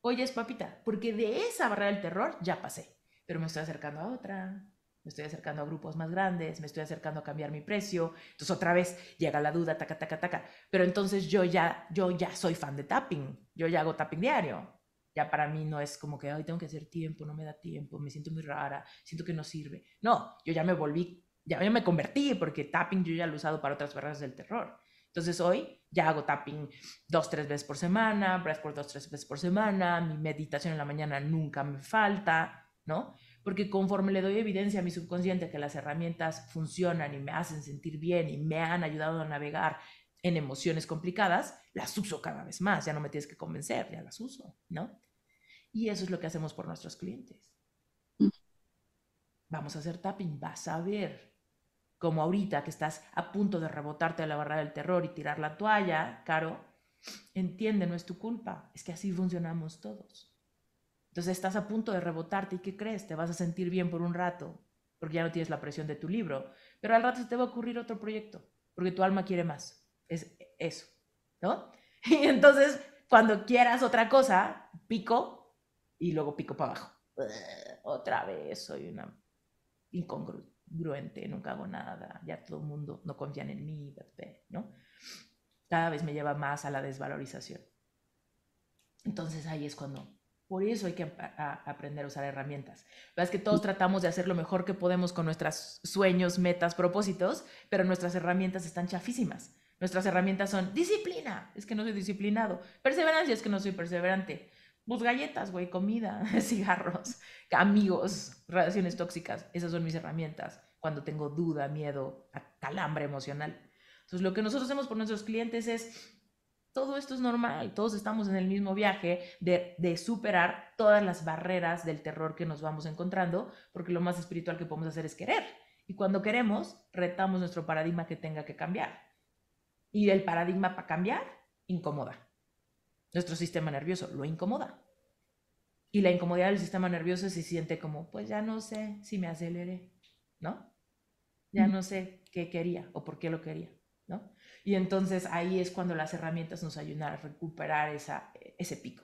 Hoy ya es papita, porque de esa barrera del terror ya pasé, pero me estoy acercando a otra me estoy acercando a grupos más grandes, me estoy acercando a cambiar mi precio. Entonces otra vez llega la duda, taca, taca, taca. Pero entonces yo ya, yo ya soy fan de tapping, yo ya hago tapping diario. Ya para mí no es como que, hoy tengo que hacer tiempo, no me da tiempo, me siento muy rara, siento que no sirve. No, yo ya me volví ya, me convertí porque tapping yo ya lo he usado para otras barreras del terror. Entonces hoy ya hago tapping dos, tres veces por semana, breathwork dos, tres veces por semana, mi meditación en la mañana nunca me falta, ¿no? Porque conforme le doy evidencia a mi subconsciente que las herramientas funcionan y me hacen sentir bien y me han ayudado a navegar en emociones complicadas, las uso cada vez más, ya no me tienes que convencer, ya las uso, ¿no? Y eso es lo que hacemos por nuestros clientes. Mm. Vamos a hacer tapping, vas a ver, como ahorita que estás a punto de rebotarte a la barra del terror y tirar la toalla, Caro, entiende, no es tu culpa, es que así funcionamos todos. Entonces estás a punto de rebotarte y ¿qué crees? Te vas a sentir bien por un rato, porque ya no tienes la presión de tu libro, pero al rato se te va a ocurrir otro proyecto, porque tu alma quiere más. Es eso, ¿no? [laughs] Y entonces, cuando quieras otra cosa, pico y luego pico para abajo. Otra vez soy una incongruente gruente nunca hago nada, ya todo el mundo no confía en mí, ¿no? Cada vez me lleva más a la desvalorización. Entonces ahí es cuando, por eso hay que aprender a usar herramientas. La es que todos tratamos de hacer lo mejor que podemos con nuestros sueños, metas, propósitos, pero nuestras herramientas están chafísimas. Nuestras herramientas son disciplina, es que no soy disciplinado, perseverancia, es que no soy perseverante, pues galletas, güey, comida, [laughs] cigarros, amigos, relaciones tóxicas. Esas son mis herramientas cuando tengo duda, miedo, calambre emocional. Entonces, lo que nosotros hacemos por nuestros clientes es, todo esto es normal, todos estamos en el mismo viaje de, de, superar todas las barreras del terror que nos vamos encontrando, porque lo más espiritual que podemos hacer es querer. Y cuando queremos, retamos nuestro paradigma que tenga que cambiar. Y el paradigma para cambiar, incomoda. Nuestro sistema nervioso lo incomoda. Y la incomodidad del sistema nervioso se siente como, pues ya no sé si me aceleré, ¿no? Ya no sé qué quería o por qué lo quería, ¿no? Y entonces ahí es cuando las herramientas nos ayudan a recuperar esa, ese pico.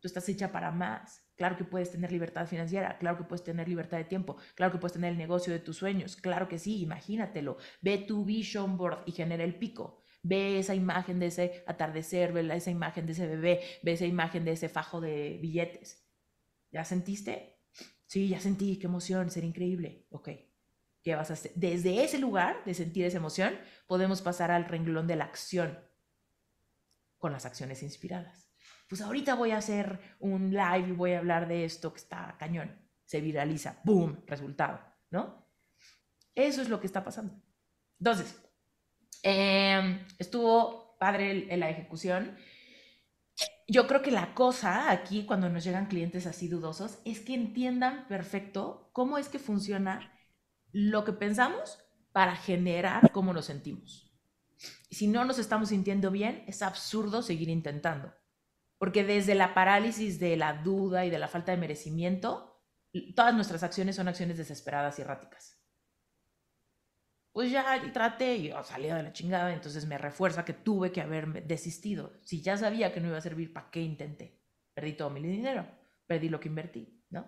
Tú estás hecha para más. Claro que puedes tener libertad financiera, claro que puedes tener libertad de tiempo, claro que puedes tener el negocio de tus sueños, claro que sí, imagínatelo. Ve tu vision board y genera el pico ve esa imagen de ese atardecer, ve esa imagen de ese bebé, ve esa imagen de ese fajo de billetes. ¿Ya sentiste? Sí, ya sentí, qué emoción, ser increíble. Ok, ¿qué vas a hacer? Desde ese lugar de sentir esa emoción, podemos pasar al renglón de la acción con las acciones inspiradas. Pues ahorita voy a hacer un live y voy a hablar de esto que está cañón. Se viraliza, boom, resultado, ¿no? Eso es lo que está pasando. Entonces, Em, estuvo padre en la ejecución. Yo creo que la cosa aquí, cuando nos llegan clientes así dudosos, es que entiendan perfecto cómo es que funciona lo que pensamos para generar cómo nos sentimos. Y si no nos estamos sintiendo bien, es absurdo seguir intentando. Porque desde la parálisis de la duda y de la falta de merecimiento, todas nuestras acciones son acciones desesperadas y erráticas pues ya traté y oh, salía de la chingada, entonces me refuerza que tuve que haberme desistido. Si ya sabía que no iba a servir, ¿para qué intenté? Perdí todo mi dinero, perdí lo que invertí, ¿no?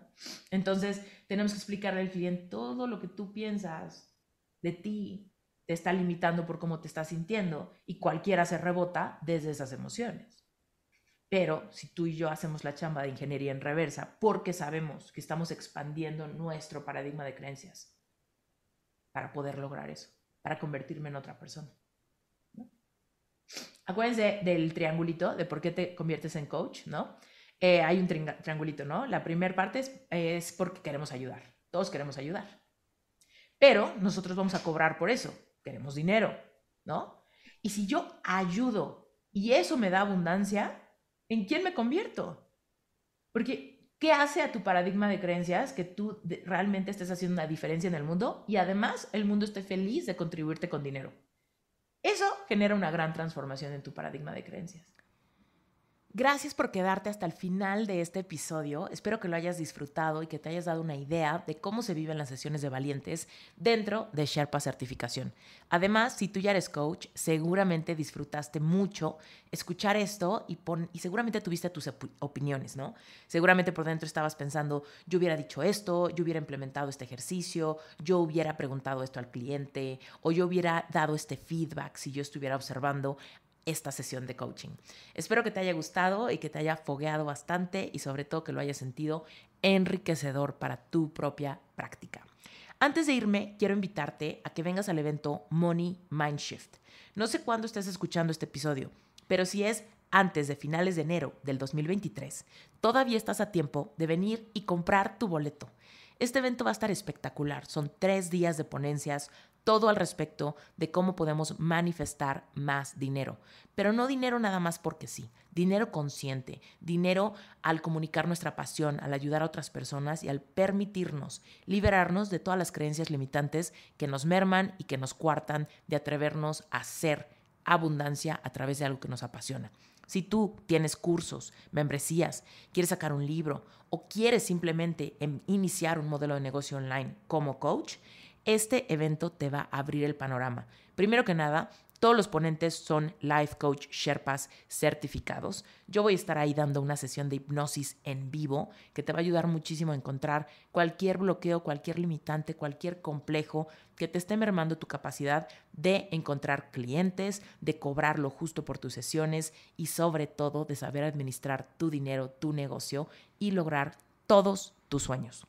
Entonces tenemos que explicarle al cliente todo lo que tú piensas de ti te está limitando por cómo te estás sintiendo y cualquiera se rebota desde esas emociones. Pero si tú y yo hacemos la chamba de ingeniería en reversa porque sabemos que estamos expandiendo nuestro paradigma de creencias para poder lograr eso, para convertirme en otra persona. Acuérdense del triangulito de por qué te conviertes en coach, ¿no? Eh, hay un triangulito, ¿no? La primera parte es, es porque queremos ayudar, todos queremos ayudar, pero nosotros vamos a cobrar por eso, queremos dinero, ¿no? Y si yo ayudo y eso me da abundancia, ¿en quién me convierto? Porque ¿Qué hace a tu paradigma de creencias que tú realmente estés haciendo una diferencia en el mundo y además el mundo esté feliz de contribuirte con dinero? Eso genera una gran transformación en tu paradigma de creencias. Gracias por quedarte hasta el final de este episodio. Espero que lo hayas disfrutado y que te hayas dado una idea de cómo se viven las sesiones de valientes dentro de Sherpa Certificación. Además, si tú ya eres coach, seguramente disfrutaste mucho escuchar esto y, y seguramente tuviste tus opiniones, ¿no? Seguramente por dentro estabas pensando, yo hubiera dicho esto, yo hubiera implementado este ejercicio, yo hubiera preguntado esto al cliente o yo hubiera dado este feedback si yo estuviera observando esta sesión de coaching. Espero que te haya gustado y que te haya fogueado bastante y sobre todo que lo hayas sentido enriquecedor para tu propia práctica. Antes de irme, quiero invitarte a que vengas al evento Money Mindshift. No sé cuándo estás escuchando este episodio, pero si es antes de finales de enero del 2023, todavía estás a tiempo de venir y comprar tu boleto. Este evento va a estar espectacular. Son tres días de ponencias, todo al respecto de cómo podemos manifestar más dinero. Pero no dinero nada más porque sí, dinero consciente, dinero al comunicar nuestra pasión, al ayudar a otras personas y al permitirnos liberarnos de todas las creencias limitantes que nos merman y que nos cuartan de atrevernos a ser abundancia a través de algo que nos apasiona. Si tú tienes cursos, membresías, quieres sacar un libro o quieres simplemente em, iniciar un modelo de negocio online como coach, este evento te va a abrir el panorama. Primero que nada, todos los ponentes son life coach Sherpas certificados. Yo voy a estar ahí dando una sesión de hipnosis en vivo que te va a ayudar muchísimo a encontrar cualquier bloqueo, cualquier limitante, cualquier complejo que te esté mermando tu capacidad de encontrar clientes, de cobrar lo justo por tus sesiones y sobre todo de saber administrar tu dinero, tu negocio y lograr todos tus sueños.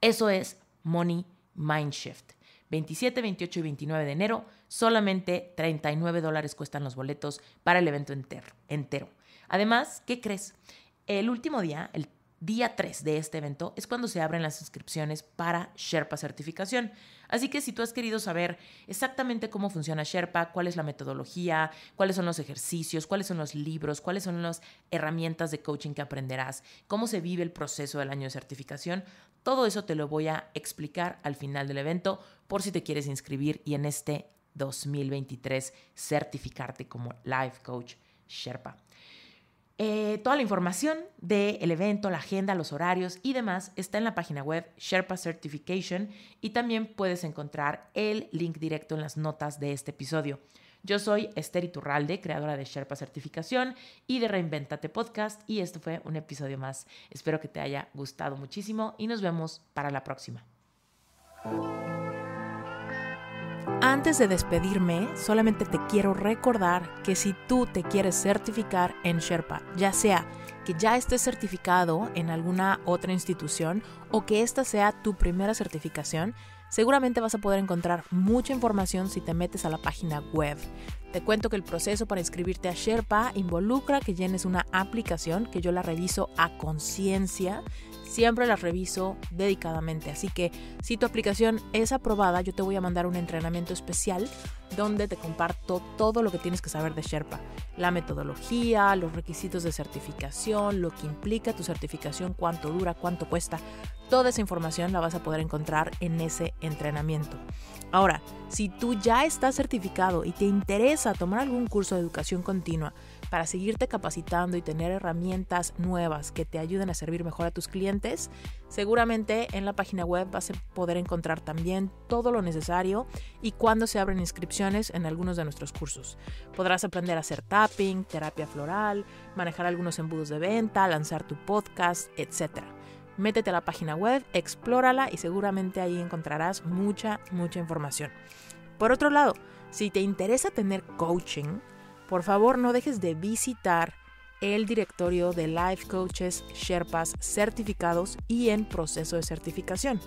Eso es Money Mindshift. 27, 28 y 29 de enero, solamente 39 dólares cuestan los boletos para el evento entero. entero. Además, ¿qué crees? El último día, el día 3 de este evento es cuando se abren las inscripciones para Sherpa Certificación. Así que si tú has querido saber exactamente cómo funciona Sherpa, cuál es la metodología, cuáles son los ejercicios, cuáles son los libros, cuáles son las herramientas de coaching que aprenderás, cómo se vive el proceso del año de certificación, todo eso te lo voy a explicar al final del evento por si te quieres inscribir y en este 2023 certificarte como Life Coach Sherpa. Eh, toda la información del evento, la agenda, los horarios y demás está en la página web Sherpa Certification y también puedes encontrar el link directo en las notas de este episodio. Yo soy Esther Iturralde, creadora de Sherpa Certificación y de Reinventate Podcast y esto fue un episodio más. Espero que te haya gustado muchísimo y nos vemos para la próxima. Antes de despedirme, solamente te quiero recordar que si tú te quieres certificar en Sherpa, ya sea que ya estés certificado en alguna otra institución o que esta sea tu primera certificación, seguramente vas a poder encontrar mucha información si te metes a la página web. Te cuento que el proceso para inscribirte a Sherpa involucra que llenes una aplicación que yo la reviso a conciencia siempre las reviso dedicadamente. Así que si tu aplicación es aprobada, yo te voy a mandar un entrenamiento especial donde te comparto todo lo que tienes que saber de Sherpa. La metodología, los requisitos de certificación, lo que implica tu certificación, cuánto dura, cuánto cuesta. Toda esa información la vas a poder encontrar en ese entrenamiento. Ahora, si tú ya estás certificado y te interesa tomar algún curso de educación continua, para seguirte capacitando y tener herramientas nuevas que te ayuden a servir mejor a tus clientes, seguramente en la página web vas a poder encontrar también todo lo necesario y cuando se abren inscripciones en algunos de nuestros cursos. Podrás aprender a hacer tapping, terapia floral, manejar algunos embudos de venta, lanzar tu podcast, etc. Métete a la página web, explórala y seguramente ahí encontrarás mucha, mucha información. Por otro lado, si te interesa tener coaching, por favor no dejes de visitar el directorio de Life Coaches Sherpas certificados y en proceso de certificación.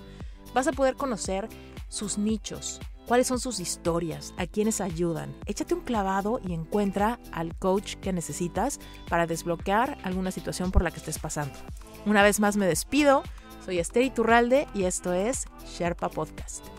Vas a poder conocer sus nichos, cuáles son sus historias, a quienes ayudan. Échate un clavado y encuentra al coach que necesitas para desbloquear alguna situación por la que estés pasando. Una vez más me despido, soy Esther Iturralde y esto es Sherpa Podcast.